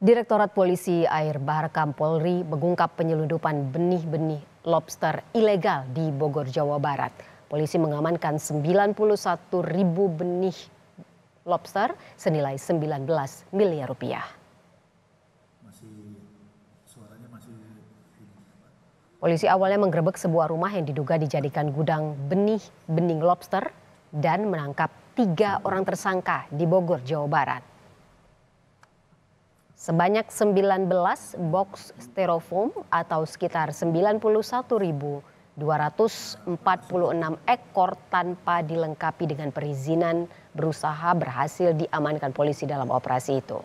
Direktorat Polisi Air Bahar Kampolri mengungkap penyeludupan benih-benih lobster ilegal di Bogor, Jawa Barat. Polisi mengamankan 91 ribu benih lobster senilai 19 miliar rupiah. Polisi awalnya menggerebek sebuah rumah yang diduga dijadikan gudang benih bening lobster dan menangkap tiga orang tersangka di Bogor, Jawa Barat. Sebanyak 19 box styrofoam atau sekitar 91.246 ekor tanpa dilengkapi dengan perizinan berusaha berhasil diamankan polisi dalam operasi itu.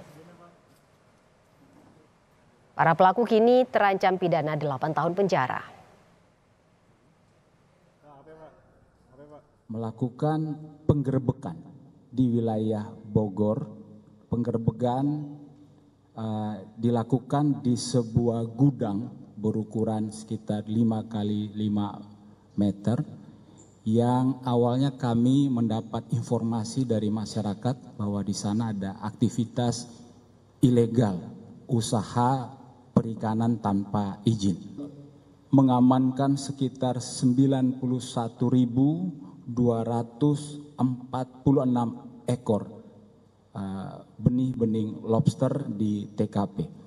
Para pelaku kini terancam pidana 8 tahun penjara. Melakukan penggerbekan di wilayah Bogor, penggerbekan Eh, dilakukan di sebuah gudang berukuran sekitar 5 kali 5 meter yang awalnya kami mendapat informasi dari masyarakat bahwa di sana ada aktivitas ilegal usaha perikanan tanpa izin mengamankan sekitar 91.246 ekor benih benih lobster di tkp